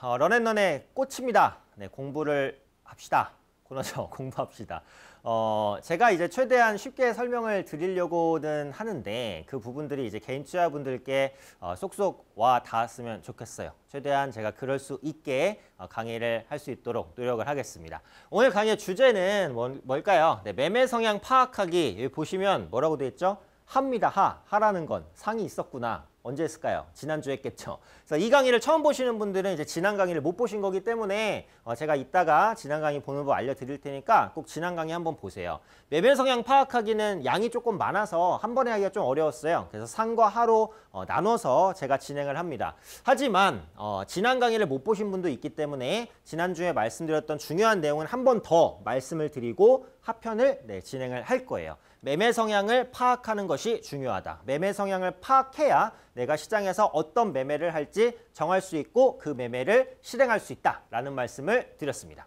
어, 런앤런의 꽃입니다. 네, 공부를 합시다. 그러죠. 공부합시다. 어, 제가 이제 최대한 쉽게 설명을 드리려고는 하는데 그 부분들이 이제 개인 투자분들께 어, 쏙쏙 와 닿았으면 좋겠어요. 최대한 제가 그럴 수 있게 어, 강의를 할 수 있도록 노력을 하겠습니다. 오늘 강의의 주제는 뭐, 뭘까요? 네, 매매 성향 파악하기. 보시면 뭐라고 되어 있죠? 합니다. 하, 하라는 건 상이 있었구나. 언제 했을까요? 지난주에 했겠죠. 그래서 이 강의를 처음 보시는 분들은 이제 지난 강의를 못 보신 거기 때문에 어, 제가 이따가 지난 강의 보는 법 알려드릴 테니까 꼭 지난 강의 한번 보세요. 매변 성향 파악하기는 양이 조금 많아서 한 번에 하기가 좀 어려웠어요. 그래서 상과 하로 어, 나눠서 제가 진행을 합니다. 하지만 어, 지난 강의를 못 보신 분도 있기 때문에 지난주에 말씀드렸던 중요한 내용은 한 번 더 말씀을 드리고 하편을 네, 진행을 할 거예요. 매매 성향을 파악하는 것이 중요하다. 매매 성향을 파악해야 내가 시장에서 어떤 매매를 할지 정할 수 있고 그 매매를 실행할 수 있다라는 말씀을 드렸습니다.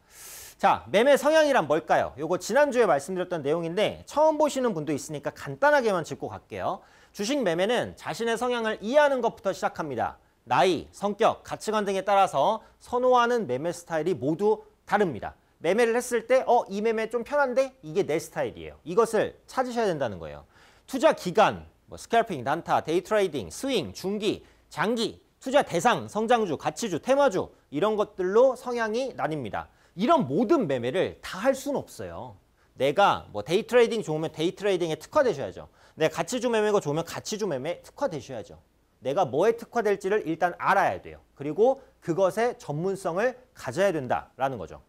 자, 매매 성향이란 뭘까요? 요거 지난주에 말씀드렸던 내용인데 처음 보시는 분도 있으니까 간단하게만 짚고 갈게요. 주식 매매는 자신의 성향을 이해하는 것부터 시작합니다. 나이, 성격, 가치관 등에 따라서 선호하는 매매 스타일이 모두 다릅니다. 매매를 했을 때 어 이 매매 좀 편한데 이게 내 스타일이에요. 이것을 찾으셔야 된다는 거예요. 투자 기간, 뭐 스캘핑, 난타, 데이 트레이딩, 스윙, 중기, 장기, 투자 대상, 성장주, 가치주, 테마주 이런 것들로 성향이 나뉩니다. 이런 모든 매매를 다 할 수는 없어요. 내가 뭐 데이 트레이딩 좋으면 데이 트레이딩에 특화되셔야죠. 내가 가치주 매매가 좋으면 가치주 매매에 특화되셔야죠. 내가 뭐에 특화될지를 일단 알아야 돼요. 그리고 그것의 전문성을 가져야 된다라는 거죠.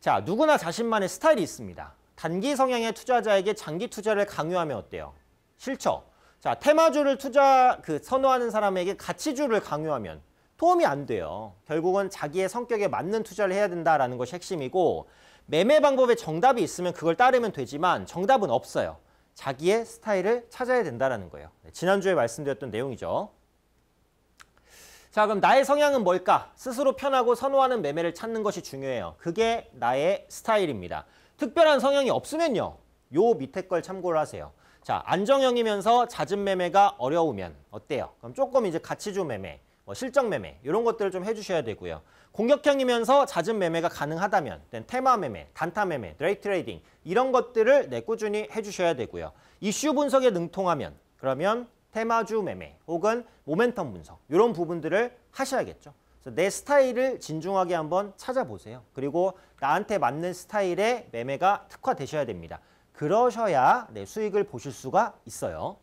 자, 누구나 자신만의 스타일이 있습니다. 단기 성향의 투자자에게 장기 투자를 강요하면 어때요? 싫죠. 자, 테마주를 투자 그 선호하는 사람에게 가치주를 강요하면 도움이 안 돼요. 결국은 자기의 성격에 맞는 투자를 해야 된다라는 것이 핵심이고 매매 방법에 정답이 있으면 그걸 따르면 되지만 정답은 없어요. 자기의 스타일을 찾아야 된다라는 거예요. 네, 지난주에 말씀드렸던 내용이죠. 자 그럼 나의 성향은 뭘까? 스스로 편하고 선호하는 매매를 찾는 것이 중요해요. 그게 나의 스타일입니다. 특별한 성향이 없으면요. 요 밑에 걸 참고를 하세요. 자 안정형이면서 잦은 매매가 어려우면 어때요? 그럼 조금 이제 가치주 매매, 뭐 실적 매매 이런 것들을 좀 해주셔야 되고요. 공격형이면서 잦은 매매가 가능하다면 테마 매매, 단타 매매, 드레이 트레이딩 이런 것들을 네, 꾸준히 해주셔야 되고요. 이슈 분석에 능통하면 그러면 테마주 매매 혹은 모멘텀 분석 이런 부분들을 하셔야겠죠. 그래서 내 스타일을 진중하게 한번 찾아보세요. 그리고 나한테 맞는 스타일의 매매가 특화되셔야 됩니다. 그러셔야 네, 수익을 보실 수가 있어요.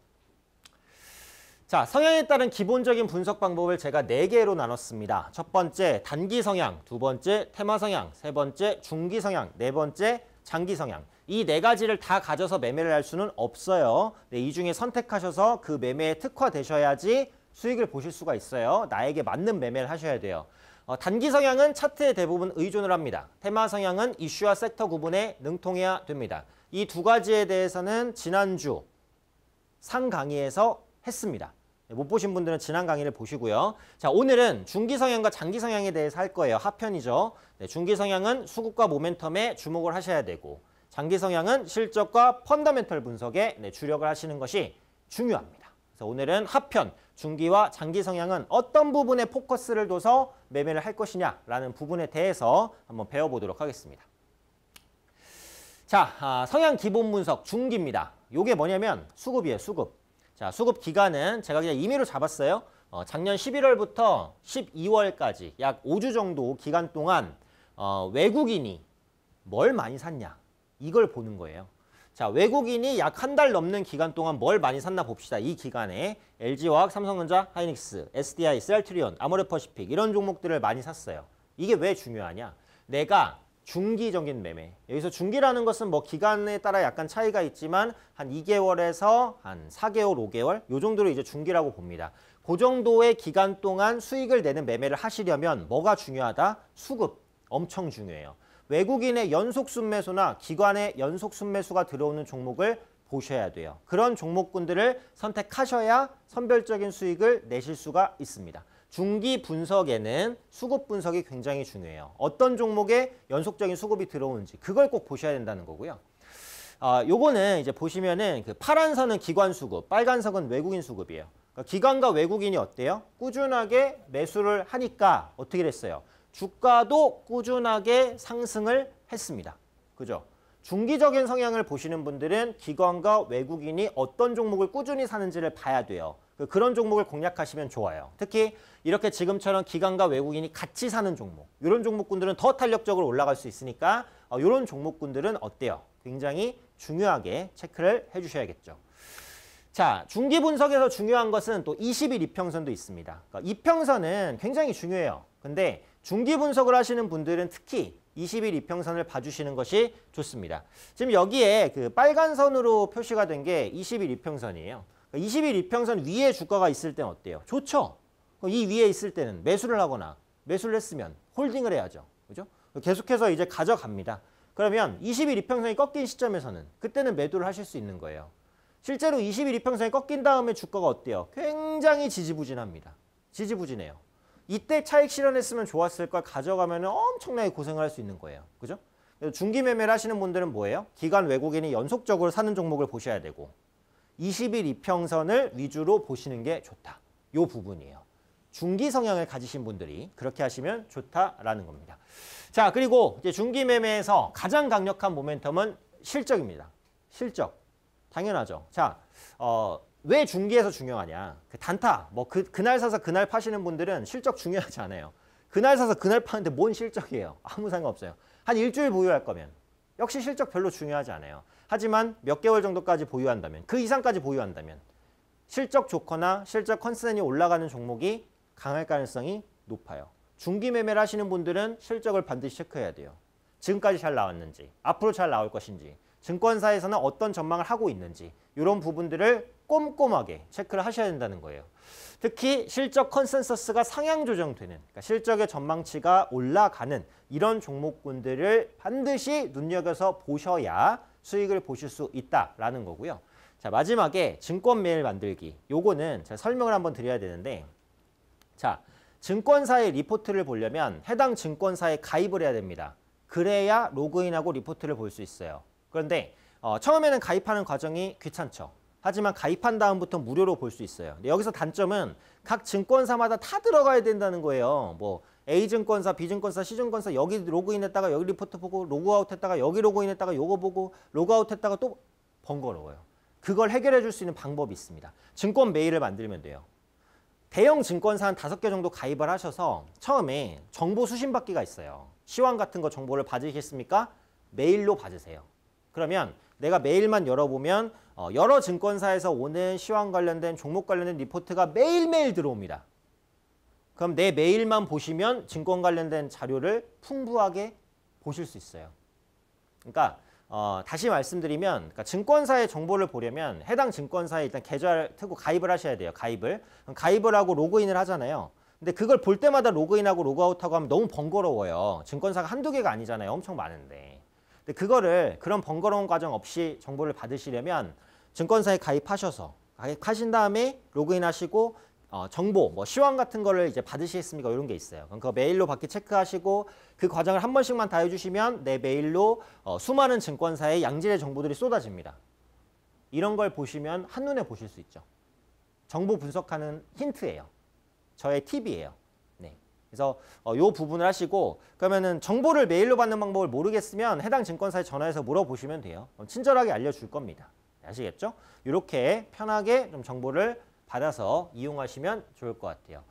자, 성향에 따른 기본적인 분석 방법을 제가 4개로 나눴습니다. 첫 번째, 단기 성향, 두 번째, 테마 성향, 세 번째, 중기 성향, 네 번째, 장기 성향 이 네 가지를 다 가져서 매매를 할 수는 없어요. 네, 이 중에 선택하셔서 그 매매에 특화되셔야지 수익을 보실 수가 있어요. 나에게 맞는 매매를 하셔야 돼요. 어, 단기 성향은 차트에 대부분 의존을 합니다. 테마 성향은 이슈와 섹터 구분에 능통해야 됩니다. 이 두 가지에 대해서는 지난주 상강의에서 했습니다. 네, 못 보신 분들은 지난 강의를 보시고요. 자, 오늘은 중기 성향과 장기 성향에 대해서 할 거예요. 하편이죠. 네, 중기 성향은 수급과 모멘텀에 주목을 하셔야 되고 장기 성향은 실적과 펀더멘털 분석에 네, 주력을 하시는 것이 중요합니다. 그래서 오늘은 하편, 중기와 장기 성향은 어떤 부분에 포커스를 둬서 매매를 할 것이냐라는 부분에 대해서 한번 배워보도록 하겠습니다. 자, 아, 성향 기본 분석 중기입니다. 이게 뭐냐면 수급이에요, 수급. 자, 수급 기간은 제가 그냥 임의로 잡았어요. 어, 작년 11월부터 12월까지 약 5주 정도 기간 동안 어, 외국인이 뭘 많이 샀냐 이걸 보는 거예요. 자 외국인이 약 한 달 넘는 기간 동안 뭘 많이 샀나 봅시다. 이 기간에 LG화학, 삼성전자, 하이닉스, SDI, 셀트리온, 아모레퍼시픽 이런 종목들을 많이 샀어요. 이게 왜 중요하냐? 내가 중기적인 매매. 여기서 중기라는 것은 뭐 기간에 따라 약간 차이가 있지만 한 2개월에서 한 4개월, 5개월 요 정도로 이제 중기라고 봅니다. 그 정도의 기간 동안 수익을 내는 매매를 하시려면 뭐가 중요하다? 수급. 엄청 중요해요. 외국인의 연속 순매수나 기관의 연속 순매수가 들어오는 종목을 보셔야 돼요. 그런 종목군들을 선택하셔야 선별적인 수익을 내실 수가 있습니다. 중기 분석에는 수급 분석이 굉장히 중요해요. 어떤 종목에 연속적인 수급이 들어오는지 그걸 꼭 보셔야 된다는 거고요. 아, 요거는 이제 보시면은 그 파란 선은 기관 수급, 빨간 선은 외국인 수급이에요. 그러니까 기관과 외국인이 어때요? 꾸준하게 매수를 하니까 어떻게 됐어요? 주가도 꾸준하게 상승을 했습니다. 그죠? 중기적인 성향을 보시는 분들은 기관과 외국인이 어떤 종목을 꾸준히 사는지를 봐야 돼요. 그 그런 종목을 공략하시면 좋아요. 특히 이렇게 지금처럼 기관과 외국인이 같이 사는 종목 이런 종목군들은 더 탄력적으로 올라갈 수 있으니까 이런 어, 종목군들은 어때요? 굉장히 중요하게 체크를 해주셔야겠죠. 자, 중기 분석에서 중요한 것은 또 20일 이평선도 있습니다. 그러니까 이평선은 굉장히 중요해요. 근데 중기 분석을 하시는 분들은 특히 20일 이평선을 봐주시는 것이 좋습니다. 지금 여기에 그 빨간 선으로 표시가 된 게 20일 이평선이에요. 20일 그러니까 이평선 위에 주가가 있을 때는 어때요? 좋죠. 이 위에 있을 때는 매수를 하거나 매수를 했으면 홀딩을 해야죠. 그죠? 계속해서 이제 가져갑니다. 그러면 20일 이평선이 꺾인 시점에서는 그때는 매도를 하실 수 있는 거예요. 실제로 20일 이평선이 꺾인 다음에 주가가 어때요? 굉장히 지지부진합니다. 지지부진해요. 이때 차익 실현했으면 좋았을 걸 가져가면 엄청나게 고생을 할 수 있는 거예요. 그죠? 중기 매매를 하시는 분들은 뭐예요? 기간 외국인이 연속적으로 사는 종목을 보셔야 되고 20일 이평선을 위주로 보시는 게 좋다. 요 부분이에요. 중기 성향을 가지신 분들이 그렇게 하시면 좋다라는 겁니다. 자, 그리고 이제 중기 매매에서 가장 강력한 모멘텀은 실적입니다. 실적. 당연하죠. 자, 어, 왜 중기에서 중요하냐. 그 단타, 뭐 그, 그날 사서 그날 파시는 분들은 실적 중요하지 않아요. 그날 사서 그날 파는데 뭔 실적이에요. 아무 상관없어요. 한 일주일 보유할 거면. 역시 실적 별로 중요하지 않아요. 하지만 몇 개월 정도까지 보유한다면 그 이상까지 보유한다면 실적 좋거나 실적 컨센이 올라가는 종목이 강할 가능성이 높아요. 중기 매매를 하시는 분들은 실적을 반드시 체크해야 돼요. 지금까지 잘 나왔는지 앞으로 잘 나올 것인지 증권사에서는 어떤 전망을 하고 있는지 이런 부분들을 꼼꼼하게 체크를 하셔야 된다는 거예요. 특히 실적 컨센서스가 상향 조정되는 그러니까 실적의 전망치가 올라가는 이런 종목군들을 반드시 눈여겨서 보셔야 수익을 보실 수 있다라는 거고요. 자 마지막에 증권 메일 만들기. 요거는 제가 설명을 한번 드려야 되는데 자 증권사의 리포트를 보려면 해당 증권사에 가입을 해야 됩니다. 그래야 로그인하고 리포트를 볼 수 있어요. 그런데 어, 처음에는 가입하는 과정이 귀찮죠. 하지만 가입한 다음부터 무료로 볼 수 있어요. 여기서 단점은 각 증권사마다 다 들어가야 된다는 거예요. 뭐 A증권사, B증권사, C증권사 여기 로그인했다가 여기 리포트 보고 로그아웃했다가 여기 로그인했다가 요거 보고 로그아웃했다가 또 번거로워요. 그걸 해결해 줄 수 있는 방법이 있습니다. 증권 메일을 만들면 돼요. 대형 증권사 한 다섯 개 정도 가입을 하셔서 처음에 정보 수신받기가 있어요. 시황 같은 거 정보를 받으시겠습니까? 메일로 받으세요. 그러면 내가 메일만 열어보면 어, 여러 증권사에서 오는 시황 관련된 종목 관련된 리포트가 매일매일 들어옵니다. 그럼 내 메일만 보시면 증권 관련된 자료를 풍부하게 보실 수 있어요. 그러니까 어, 다시 말씀드리면 그러니까 증권사의 정보를 보려면 해당 증권사에 일단 계좌를 트고 가입을 하셔야 돼요. 가입을. 가입을 하고 로그인을 하잖아요. 근데 그걸 볼 때마다 로그인하고 로그아웃하고 하면 너무 번거로워요. 증권사가 한두 개가 아니잖아요. 엄청 많은데. 근데 그거를 그런 번거로운 과정 없이 정보를 받으시려면 증권사에 가입하셔서 가입하신 다음에 로그인하시고 어, 정보, 뭐 시황 같은 거를 이제 받으시겠습니까? 이런 게 있어요. 그럼 그 메일로 받기 체크하시고 그 과정을 한 번씩만 다 해주시면 내 메일로 어, 수많은 증권사의 양질의 정보들이 쏟아집니다. 이런 걸 보시면 한눈에 보실 수 있죠. 정보 분석하는 힌트예요. 저의 팁이에요. 네. 그래서 어, 요 부분을 하시고 그러면은 정보를 메일로 받는 방법을 모르겠으면 해당 증권사에 전화해서 물어보시면 돼요. 친절하게 알려줄 겁니다. 아시겠죠? 이렇게 편하게 좀 정보를 받아서 이용하시면 좋을 것 같아요.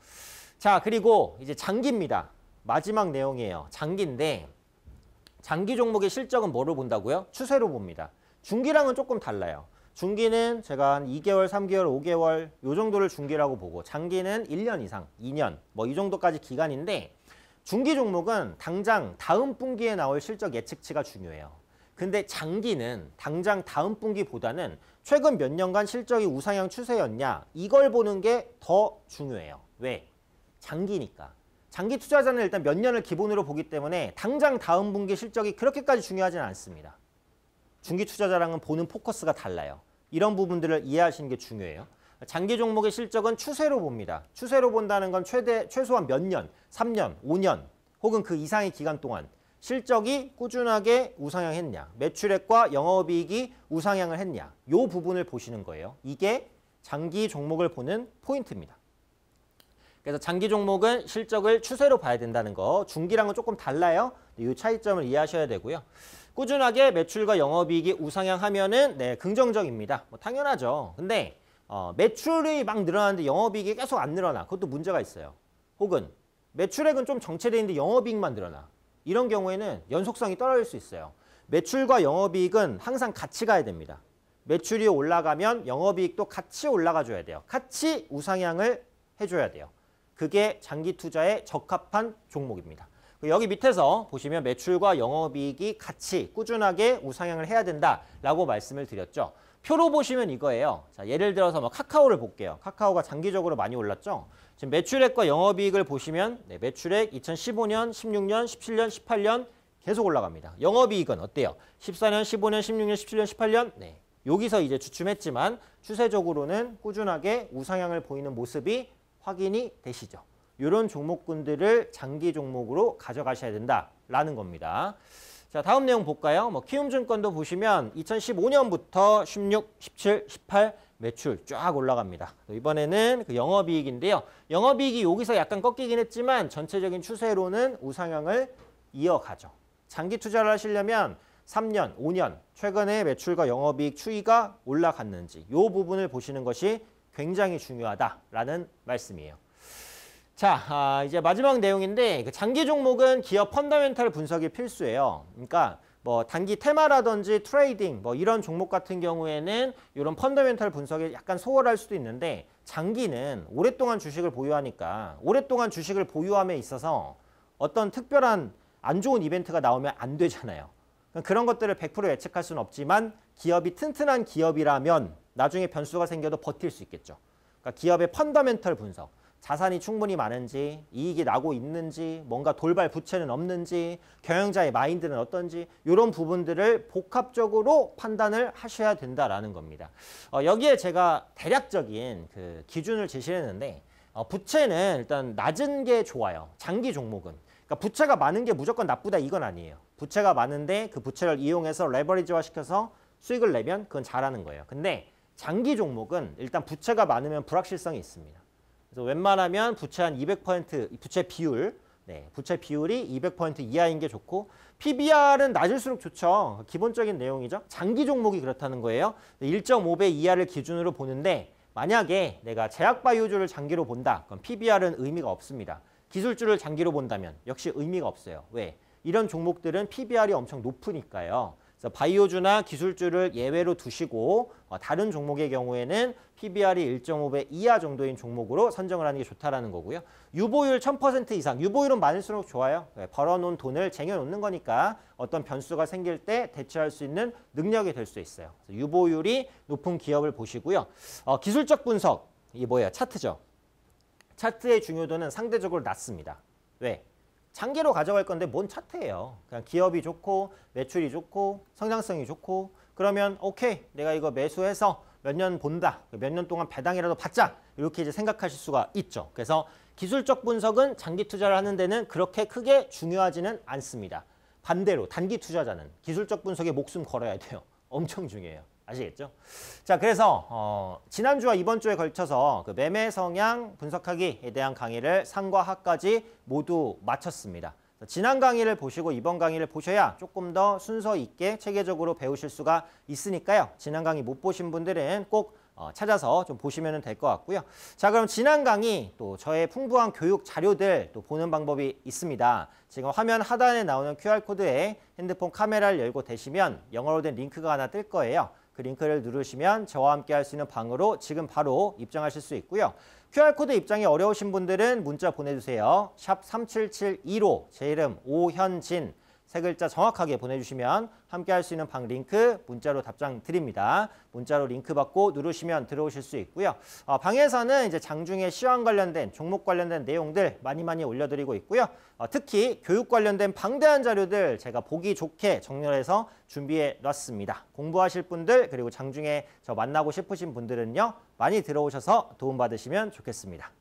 자, 그리고 이제 장기입니다. 마지막 내용이에요. 장기인데 장기 종목의 실적은 뭐로 본다고요? 추세로 봅니다. 중기랑은 조금 달라요. 중기는 제가 한 2개월, 3개월, 5개월 요 정도를 중기라고 보고 장기는 1년 이상, 2년 뭐 이 정도까지 기간인데 중기 종목은 당장 다음 분기에 나올 실적 예측치가 중요해요. 근데 장기는 당장 다음 분기보다는 최근 몇 년간 실적이 우상향 추세였냐 이걸 보는 게 더 중요해요. 왜? 장기니까. 장기 투자자는 일단 몇 년을 기본으로 보기 때문에 당장 다음 분기 실적이 그렇게까지 중요하진 않습니다. 중기 투자자랑은 보는 포커스가 달라요. 이런 부분들을 이해하시는 게 중요해요. 장기 종목의 실적은 추세로 봅니다. 추세로 본다는 건 최대, 최소한 몇 년, 3년, 5년 혹은 그 이상의 기간 동안 실적이 꾸준하게 우상향했냐, 매출액과 영업이익이 우상향을 했냐 이 부분을 보시는 거예요. 이게 장기 종목을 보는 포인트입니다. 그래서 장기 종목은 실적을 추세로 봐야 된다는 거, 중기랑은 조금 달라요. 이 차이점을 이해하셔야 되고요. 꾸준하게 매출과 영업이익이 우상향하면은 네 긍정적입니다. 뭐 당연하죠. 근데 어, 매출이 막 늘어나는데 영업이익이 계속 안 늘어나. 그것도 문제가 있어요. 혹은 매출액은 좀정체되어 있는데 영업이익만 늘어나. 이런 경우에는 연속성이 떨어질 수 있어요. 매출과 영업이익은 항상 같이 가야 됩니다. 매출이 올라가면 영업이익도 같이 올라가줘야 돼요. 같이 우상향을 해줘야 돼요. 그게 장기 투자에 적합한 종목입니다. 여기 밑에서 보시면 매출과 영업이익이 같이 꾸준하게 우상향을 해야 된다라고 말씀을 드렸죠. 표로 보시면 이거예요. 자, 예를 들어서 뭐 카카오를 볼게요. 카카오가 장기적으로 많이 올랐죠. 지금 매출액과 영업이익을 보시면 네, 매출액 2015년, 16년, 17년, 18년 계속 올라갑니다. 영업이익은 어때요? 14년, 15년, 16년, 17년, 18년 네, 여기서 이제 주춤했지만 추세적으로는 꾸준하게 우상향을 보이는 모습이 확인이 되시죠. 이런 종목군들을 장기 종목으로 가져가셔야 된다라는 겁니다. 자, 다음 내용 볼까요? 뭐 키움증권도 보시면 2015년부터 16, 17, 18 매출 쫙 올라갑니다. 이번에는 그 영업이익인데요. 영업이익이 여기서 약간 꺾이긴 했지만 전체적인 추세로는 우상향을 이어가죠. 장기 투자를 하시려면 3년, 5년 최근에 매출과 영업이익 추이가 올라갔는지 이 부분을 보시는 것이 굉장히 중요하다라는 말씀이에요. 자, 아, 이제 마지막 내용인데 그 장기 종목은 기업 펀더멘탈 분석이 필수예요. 그러니까 뭐 단기 테마라든지 트레이딩 뭐 이런 종목 같은 경우에는 이런 펀더멘탈 분석이 약간 소홀할 수도 있는데 장기는 오랫동안 주식을 보유하니까 오랫동안 주식을 보유함에 있어서 어떤 특별한 안 좋은 이벤트가 나오면 안 되잖아요. 그러니까 그런 것들을 100% 예측할 수는 없지만 기업이 튼튼한 기업이라면 나중에 변수가 생겨도 버틸 수 있겠죠. 그러니까 기업의 펀더멘털 분석. 자산이 충분히 많은지 이익이 나고 있는지 뭔가 돌발 부채는 없는지 경영자의 마인드는 어떤지 이런 부분들을 복합적으로 판단을 하셔야 된다라는 겁니다. 어, 여기에 제가 대략적인 그 기준을 제시했는데 어, 부채는 일단 낮은 게 좋아요. 장기 종목은. 그러니까 부채가 많은 게 무조건 나쁘다 이건 아니에요. 부채가 많은데 그 부채를 이용해서 레버리지화 시켜서 수익을 내면 그건 잘하는 거예요. 근데 장기 종목은 일단 부채가 많으면 불확실성이 있습니다. 그래서 웬만하면 부채 한200% 부채 비율 네, 부채 비율이 200% 이하인 게 좋고 PBR은 낮을수록 좋죠. 기본적인 내용이죠. 장기 종목이 그렇다는 거예요. 1.5배 이하를 기준으로 보는데 만약에 내가 제약바이오주를 장기로 본다. 그럼 PBR은 의미가 없습니다. 기술주를 장기로 본다면 역시 의미가 없어요. 왜? 이런 종목들은 PBR이 엄청 높으니까요. 바이오주나 기술주를 예외로 두시고 어, 다른 종목의 경우에는 PBR이 1.5배 이하 정도인 종목으로 선정을 하는 게 좋다라는 거고요. 유보율 1000% 이상, 유보율은 많을수록 좋아요. 네, 벌어놓은 돈을 쟁여놓는 거니까 어떤 변수가 생길 때 대처할 수 있는 능력이 될 수 있어요. 유보율이 높은 기업을 보시고요. 어, 기술적 분석, 이 뭐예요? 차트죠. 차트의 중요도는 상대적으로 낮습니다. 왜? 장기로 가져갈 건데 뭔 차트예요. 그냥 기업이 좋고 매출이 좋고 성장성이 좋고 그러면 오케이 내가 이거 매수해서 몇 년 본다. 몇 년 동안 배당이라도 받자. 이렇게 이제 생각하실 수가 있죠. 그래서 기술적 분석은 장기 투자를 하는 데는 그렇게 크게 중요하지는 않습니다. 반대로 단기 투자자는 기술적 분석에 목숨 걸어야 돼요. 엄청 중요해요. 아시겠죠? 자, 그래서 어, 지난주와 이번 주에 걸쳐서 그 매매 성향 분석하기에 대한 강의를 상과 하까지 모두 마쳤습니다. 지난 강의를 보시고 이번 강의를 보셔야 조금 더 순서 있게 체계적으로 배우실 수가 있으니까요. 지난 강의 못 보신 분들은 꼭 어, 찾아서 좀 보시면 될 것 같고요. 자 그럼 지난 강의 또 저의 풍부한 교육 자료들 또 보는 방법이 있습니다. 지금 화면 하단에 나오는 QR코드에 핸드폰 카메라를 열고 대시면 영어로 된 링크가 하나 뜰 거예요. 그 링크를 누르시면 저와 함께 할 수 있는 방으로 지금 바로 입장하실 수 있고요. QR코드 입장이 어려우신 분들은 문자 보내주세요. 샵 3772로 제 이름 오현진 세 글자 정확하게 보내주시면 함께 할 수 있는 방 링크 문자로 답장 드립니다. 문자로 링크 받고 누르시면 들어오실 수 있고요. 어, 방에서는 이제 장중에 시황 관련된 종목 관련된 내용들 많이 많이 올려드리고 있고요. 어, 특히 교육 관련된 방대한 자료들 제가 보기 좋게 정렬해서 준비해 놨습니다. 공부하실 분들 그리고 장중에 저 만나고 싶으신 분들은요. 많이 들어오셔서 도움받으시면 좋겠습니다.